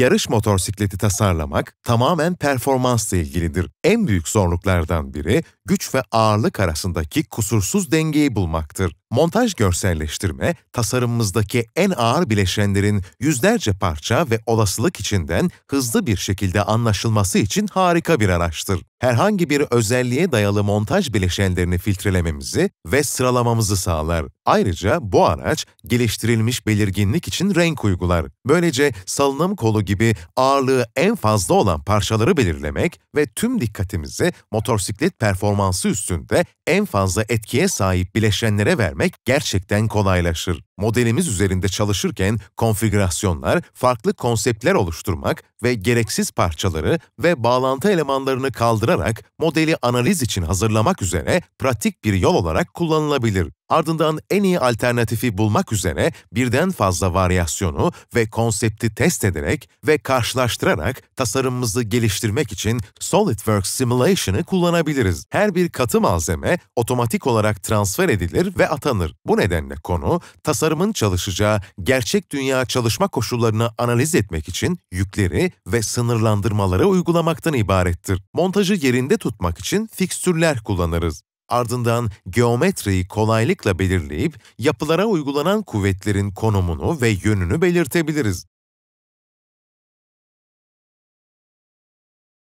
yarış motosikleti tasarlamak tamamen performansla ilgilidir. En büyük zorluklardan biri güç ve ağırlık arasındaki kusursuz dengeyi bulmaktır. Montaj görselleştirme, tasarımımızdaki en ağır bileşenlerin yüzlerce parça ve olasılık içinden hızlı bir şekilde anlaşılması için harika bir araçtır. Herhangi bir özelliğe dayalı montaj bileşenlerini filtrelememizi ve sıralamamızı sağlar. Ayrıca bu araç geliştirilmiş belirginlik için renk uygular. Böylece salınım kolu gibi ağırlığı en fazla olan parçaları belirlemek ve tüm dikkatimizi motosiklet performansı üstünde en fazla etkiye sahip bileşenlere vermek öğrenmek gerçekten kolaylaşır modelimiz üzerinde çalışırken konfigürasyonlar, farklı konseptler oluşturmak ve gereksiz parçaları ve bağlantı elemanlarını kaldırarak modeli analiz için hazırlamak üzere pratik bir yol olarak kullanılabilir. Ardından en iyi alternatifi bulmak üzere birden fazla varyasyonu ve konsepti test ederek ve karşılaştırarak tasarımımızı geliştirmek için SolidWorks Simulation'ı kullanabiliriz. Her bir katı malzeme otomatik olarak transfer edilir ve atanır. Bu nedenle konu tasarım tasarımın çalışacağı gerçek dünya çalışma koşullarını analiz etmek için yükleri ve sınırlandırmaları uygulamaktan ibarettir. Montajı yerinde tutmak için fikstürler kullanırız. Ardından geometriyi kolaylıkla belirleyip yapılara uygulanan kuvvetlerin konumunu ve yönünü belirtebiliriz.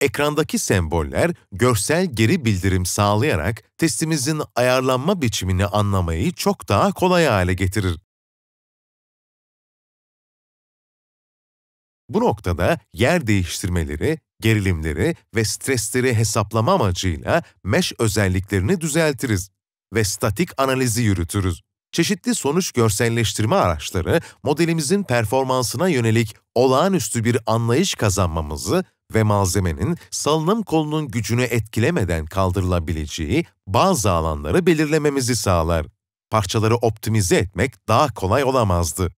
Ekrandaki semboller görsel geri bildirim sağlayarak testimizin ayarlanma biçimini anlamayı çok daha kolay hale getirir. Bu noktada yer değiştirmeleri, gerilimleri ve stresleri hesaplama amacıyla mesh özelliklerini düzeltiriz ve statik analizi yürütürüz. Çeşitli sonuç görselleştirme araçları modelimizin performansına yönelik olağanüstü bir anlayış kazanmamızı ve malzemenin salınım kolunun gücünü etkilemeden kaldırılabileceği bazı alanları belirlememizi sağlar. Parçaları optimize etmek daha kolay olamazdı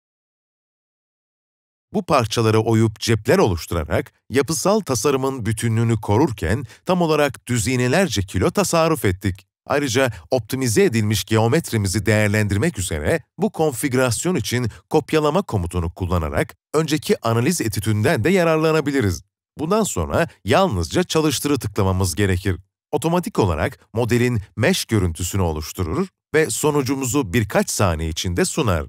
bu parçalara oyup cepler oluşturarak yapısal tasarımın bütünlüğünü korurken tam olarak düzinelerce kilo tasarruf ettik. Ayrıca optimize edilmiş geometrimizi değerlendirmek üzere bu konfigürasyon için kopyalama komutunu kullanarak önceki analiz etütünden de yararlanabiliriz. Bundan sonra yalnızca çalıştırı tıklamamız gerekir. Otomatik olarak modelin mesh görüntüsünü oluşturur ve sonucumuzu birkaç saniye içinde sunar.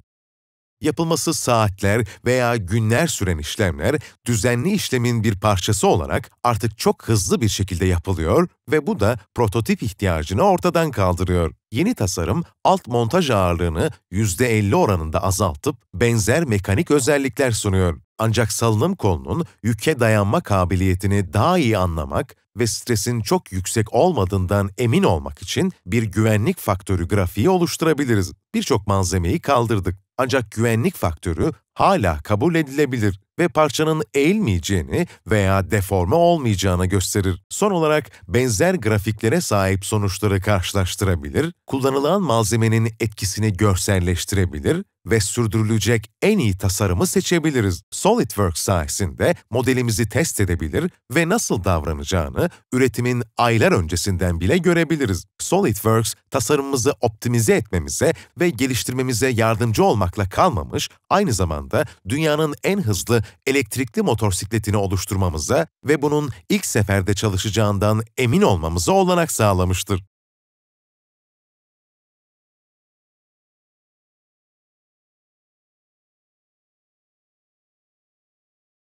Yapılması saatler veya günler süren işlemler düzenli işlemin bir parçası olarak artık çok hızlı bir şekilde yapılıyor ve bu da prototip ihtiyacını ortadan kaldırıyor. Yeni tasarım alt montaj ağırlığını %50 oranında azaltıp benzer mekanik özellikler sunuyor. Ancak salınım kolunun yüke dayanma kabiliyetini daha iyi anlamak ve stresin çok yüksek olmadığından emin olmak için bir güvenlik faktörü grafiği oluşturabiliriz. Birçok malzemeyi kaldırdık. Ancak güvenlik faktörü hala kabul edilebilir ve parçanın eğilmeyeceğini veya deforme olmayacağını gösterir. Son olarak benzer grafiklere sahip sonuçları karşılaştırabilir, kullanılan malzemenin etkisini görselleştirebilir ve sürdürülecek en iyi tasarımı seçebiliriz. SolidWorks sayesinde modelimizi test edebilir ve nasıl davranacağını üretimin aylar öncesinden bile görebiliriz. SolidWorks, tasarımımızı optimize etmemize ve geliştirmemize yardımcı olmakla kalmamış, aynı zamanda zamanda dünyanın en hızlı elektrikli motosikletini oluşturmamıza ve bunun ilk seferde çalışacağından emin olmamıza olanak sağlamıştır.